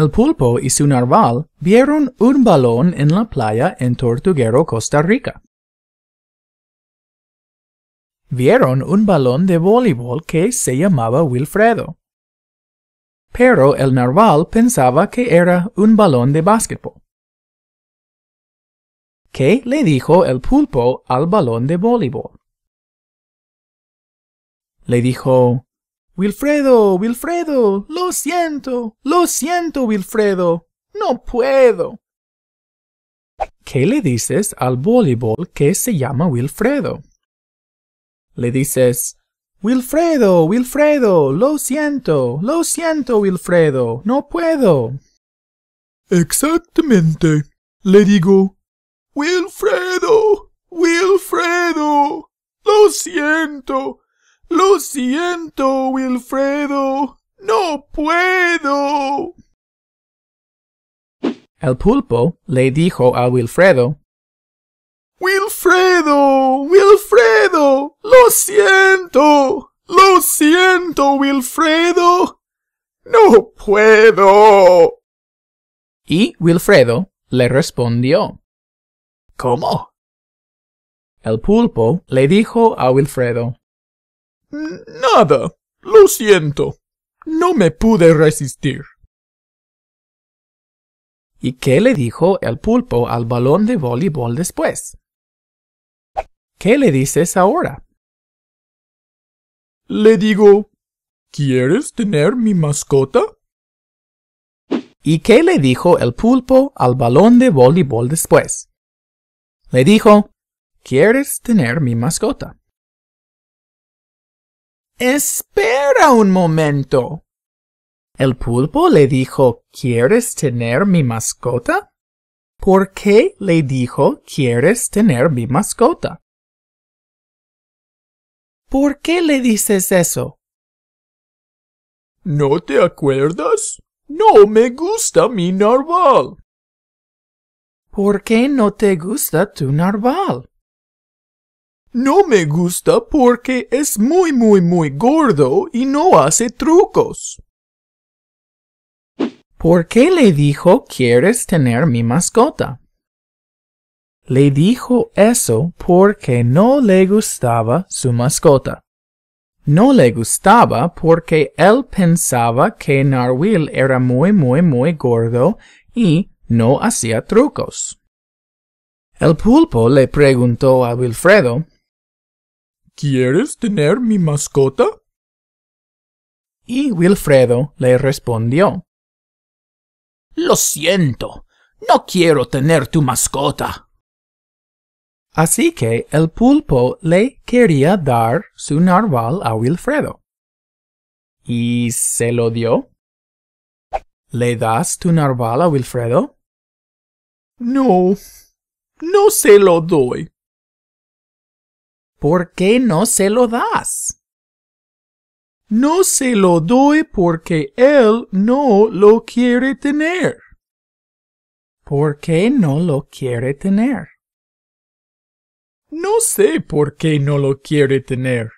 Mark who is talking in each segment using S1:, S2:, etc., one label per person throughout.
S1: El pulpo y su narval vieron un balón en la playa en Tortuguero, Costa Rica. Vieron un balón de voleibol que se llamaba Wilfredo. Pero el narval pensaba que era un balón de básquetbol. ¿Qué le dijo el pulpo al balón de voleibol? Le dijo, Wilfredo, Wilfredo, lo siento, lo siento, Wilfredo, no puedo. ¿Qué le dices al voleibol que se llama Wilfredo? Le dices, Wilfredo, Wilfredo, lo siento, lo siento, Wilfredo, no puedo. Exactamente, le digo, Wilfredo, Wilfredo, lo siento, lo siento, Wilfredo. No puedo. El pulpo le dijo a Wilfredo Wilfredo, Wilfredo, lo siento, lo siento, Wilfredo. No puedo. Y Wilfredo le respondió. ¿Cómo? El pulpo le dijo a Wilfredo. Nada. Lo siento. No me pude resistir. ¿Y qué le dijo el pulpo al balón de voleibol
S2: después? ¿Qué le dices ahora?
S1: Le digo, ¿quieres tener mi mascota? ¿Y qué le dijo el pulpo al balón de voleibol después? Le dijo, ¿quieres tener mi mascota? Espera un momento. El pulpo le dijo, ¿quieres tener mi mascota? ¿Por qué le dijo, ¿quieres tener mi mascota?
S2: ¿Por qué le
S1: dices eso?
S2: ¿No te acuerdas?
S1: No me gusta mi narval. ¿Por qué no te gusta tu narval? No me gusta porque es muy muy muy gordo y no hace trucos. ¿Por qué le dijo quieres tener mi mascota? Le dijo eso porque no le gustaba su mascota. No le gustaba porque él pensaba que Narwhal era muy muy muy gordo y no hacía trucos. El pulpo le preguntó a Wilfredo ¿Quieres tener mi mascota? Y Wilfredo le respondió. Lo siento, no quiero tener tu mascota. Así que el pulpo le quería dar su narval a Wilfredo. ¿Y se lo dio? ¿Le das tu narval a Wilfredo? No, no se lo doy. ¿por qué no se lo das? No se lo doy porque él no lo quiere tener. ¿Por qué no lo quiere tener?
S2: No sé por qué no lo quiere tener.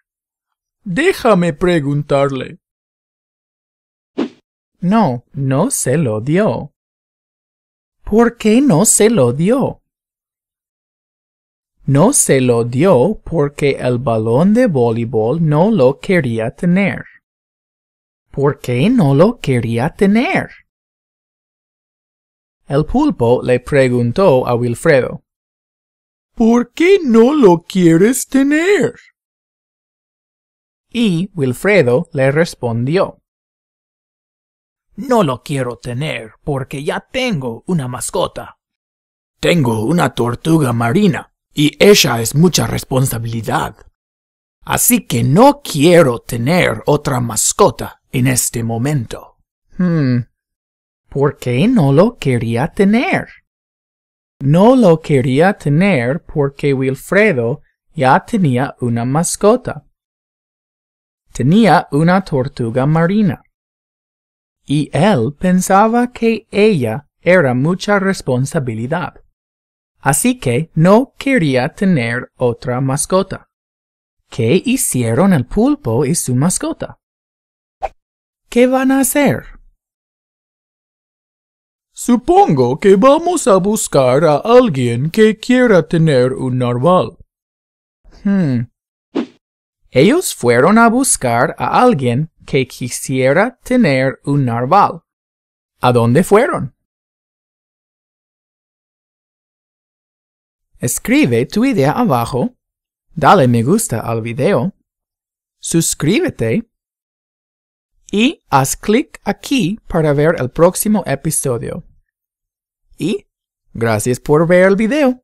S2: Déjame preguntarle.
S1: No, no se lo dio. ¿Por qué no se lo dio? No se lo dio porque el balón de voleibol no lo quería tener. ¿Por qué no lo quería tener? El pulpo le preguntó a Wilfredo.
S2: ¿Por qué no lo quieres tener?
S1: Y Wilfredo le respondió. No lo quiero tener porque ya tengo una mascota. Tengo una tortuga marina y ella es mucha responsabilidad. Así que no quiero tener otra mascota en este momento. Hmm. ¿Por qué no lo quería tener? No lo quería tener porque Wilfredo ya tenía una mascota. Tenía una tortuga marina. Y él pensaba que ella era mucha responsabilidad así que no quería tener otra mascota. ¿Qué hicieron el pulpo y su mascota? ¿Qué van a hacer? Supongo que vamos a buscar a alguien que quiera tener un narval. Hmm. Ellos fueron a buscar a alguien que quisiera tener un narval.
S2: ¿A dónde fueron?
S1: Escribe tu idea abajo, dale me gusta al video, suscríbete y haz clic aquí para ver el próximo episodio. Y gracias por ver el video.